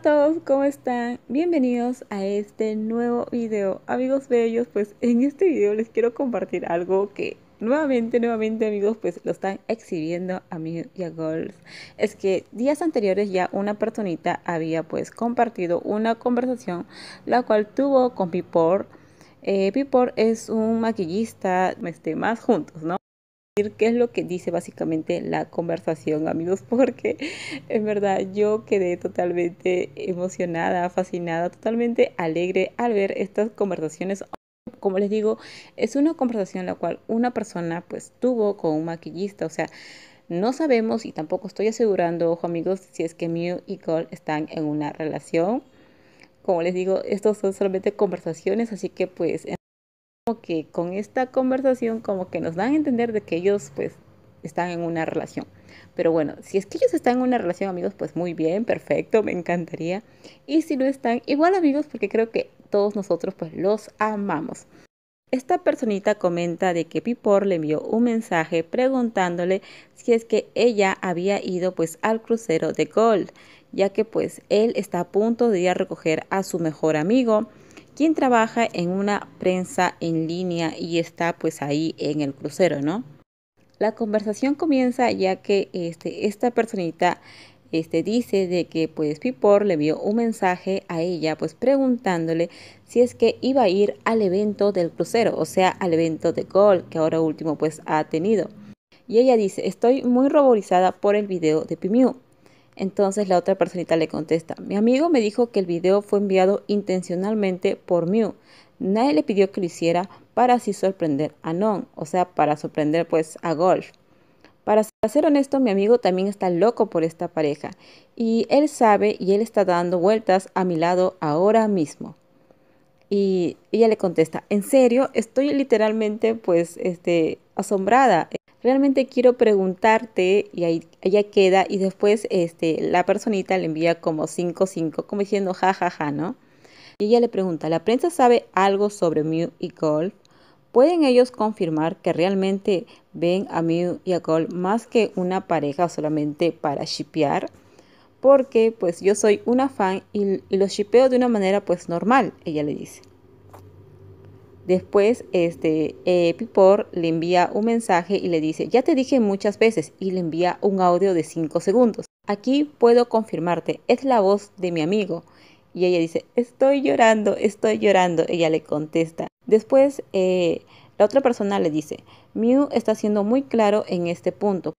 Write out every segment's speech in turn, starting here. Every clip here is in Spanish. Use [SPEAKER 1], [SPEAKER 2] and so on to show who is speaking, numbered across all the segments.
[SPEAKER 1] todos, ¿cómo están? Bienvenidos a este nuevo video. Amigos bellos, pues en este video les quiero compartir algo que nuevamente, nuevamente amigos, pues lo están exhibiendo a mí y a Es que días anteriores ya una personita había pues compartido una conversación la cual tuvo con Pipor. Pipor eh, es un maquillista, este, más juntos, ¿no? qué es lo que dice básicamente la conversación, amigos, porque en verdad yo quedé totalmente emocionada, fascinada, totalmente alegre al ver estas conversaciones. Como les digo, es una conversación la cual una persona pues tuvo con un maquillista, o sea, no sabemos y tampoco estoy asegurando, ojo amigos, si es que Mew y Cole están en una relación. Como les digo, estos son solamente conversaciones, así que pues que con esta conversación como que nos dan a entender de que ellos pues están en una relación. Pero bueno, si es que ellos están en una relación, amigos, pues muy bien, perfecto, me encantaría. Y si no están, igual amigos, porque creo que todos nosotros pues los amamos. Esta personita comenta de que Pipor le envió un mensaje preguntándole si es que ella había ido pues al crucero de Gold, ya que pues él está a punto de ir a recoger a su mejor amigo quien trabaja en una prensa en línea y está pues ahí en el crucero, ¿no? La conversación comienza ya que este, esta personita este, dice de que pues Pipor le vio un mensaje a ella pues preguntándole si es que iba a ir al evento del crucero, o sea, al evento de Gol que ahora último pues ha tenido. Y ella dice, estoy muy ruborizada por el video de Pimiu, entonces la otra personita le contesta, mi amigo me dijo que el video fue enviado intencionalmente por Mew. Nadie le pidió que lo hiciera para así sorprender a Non, o sea, para sorprender pues a Golf. Para ser honesto, mi amigo también está loco por esta pareja y él sabe y él está dando vueltas a mi lado ahora mismo. Y ella le contesta, en serio, estoy literalmente pues este, asombrada, realmente quiero preguntarte y ahí ella queda y después este, la personita le envía como 5-5, como diciendo jajaja, ja, ja, ¿no? Y ella le pregunta, ¿la prensa sabe algo sobre Mew y Cole? ¿Pueden ellos confirmar que realmente ven a Mew y a Cole más que una pareja solamente para shipear? Porque pues yo soy una fan y, lo los shipeo de una manera pues normal, ella le dice. Después, este eh, Pipor le envía un mensaje y le dice, ya te dije muchas veces, y le envía un audio de 5 segundos. Aquí puedo confirmarte, es la voz de mi amigo. Y ella dice, estoy llorando, estoy llorando. Ella le contesta. Después, eh, la otra persona le dice, Mew está siendo muy claro en este punto.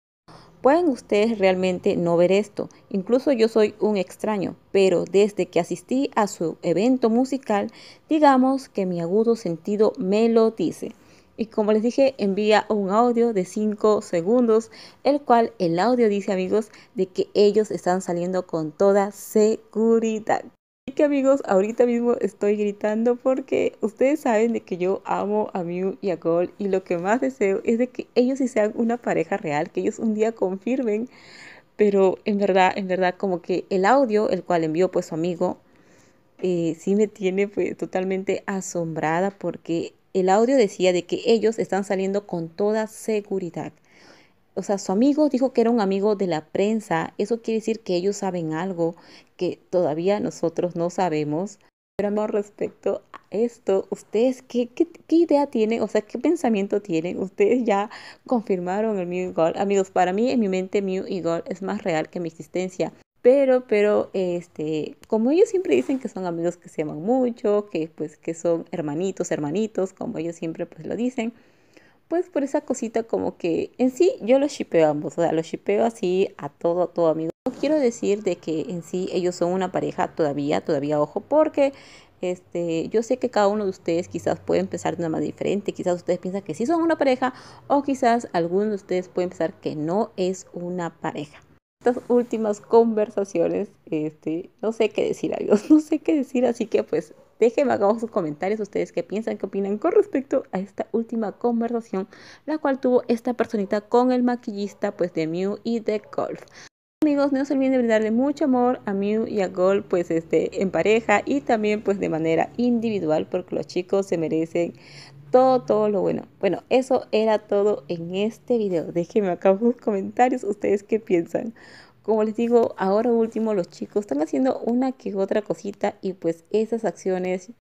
[SPEAKER 1] Pueden ustedes realmente no ver esto, incluso yo soy un extraño, pero desde que asistí a su evento musical, digamos que mi agudo sentido me lo dice. Y como les dije, envía un audio de 5 segundos, el cual el audio dice amigos de que ellos están saliendo con toda seguridad. Y que amigos, ahorita mismo estoy gritando porque ustedes saben de que yo amo a Mew y a Gold y lo que más deseo es de que ellos sí sean una pareja real, que ellos un día confirmen. Pero en verdad, en verdad, como que el audio, el cual envió pues su amigo, eh, sí me tiene pues totalmente asombrada porque el audio decía de que ellos están saliendo con toda seguridad o sea, su amigo dijo que era un amigo de la prensa, eso quiere decir que ellos saben algo que todavía nosotros no sabemos. Pero no respecto a esto, ¿ustedes qué, qué, idea tienen? O sea, ¿qué pensamiento tienen? Ustedes ya confirmaron el Mew Gold. Amigos, para mí en mi mente Mew y es más real que mi existencia. Pero, pero, este, como ellos siempre dicen que son amigos que se aman mucho, que pues que son hermanitos, hermanitos, como ellos siempre pues lo dicen, pues por esa cosita como que en sí yo los shipeo ambos, o sea, los shipeo así a todo, a todo amigo. No quiero decir de que en sí ellos son una pareja todavía, todavía ojo, porque este, yo sé que cada uno de ustedes quizás puede empezar de una manera diferente, quizás ustedes piensan que sí son una pareja o quizás algunos de ustedes pueden pensar que no es una pareja. Estas últimas conversaciones, este, no sé qué decir, adiós, no sé qué decir, así que pues Déjenme acá sus comentarios ustedes qué piensan, qué opinan con respecto a esta última conversación, la cual tuvo esta personita con el maquillista pues de Mew y de Golf. Amigos, no se olviden de brindarle mucho amor a Mew y a Golf pues este, en pareja y también pues de manera individual, porque los chicos se merecen todo, todo lo bueno. Bueno, eso era todo en este video. Déjenme acá sus comentarios, ustedes qué piensan. Como les digo, ahora último los chicos están haciendo una que otra cosita y pues esas acciones